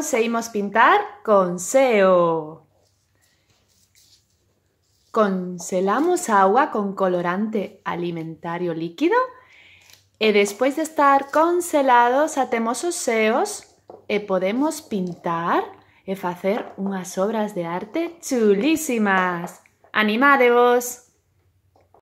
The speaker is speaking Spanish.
seguimos pintar con SEO. Concelamos agua con colorante alimentario líquido y después de estar conselados, hacemos los seos y podemos pintar y hacer unas obras de arte chulísimas. Animadevos!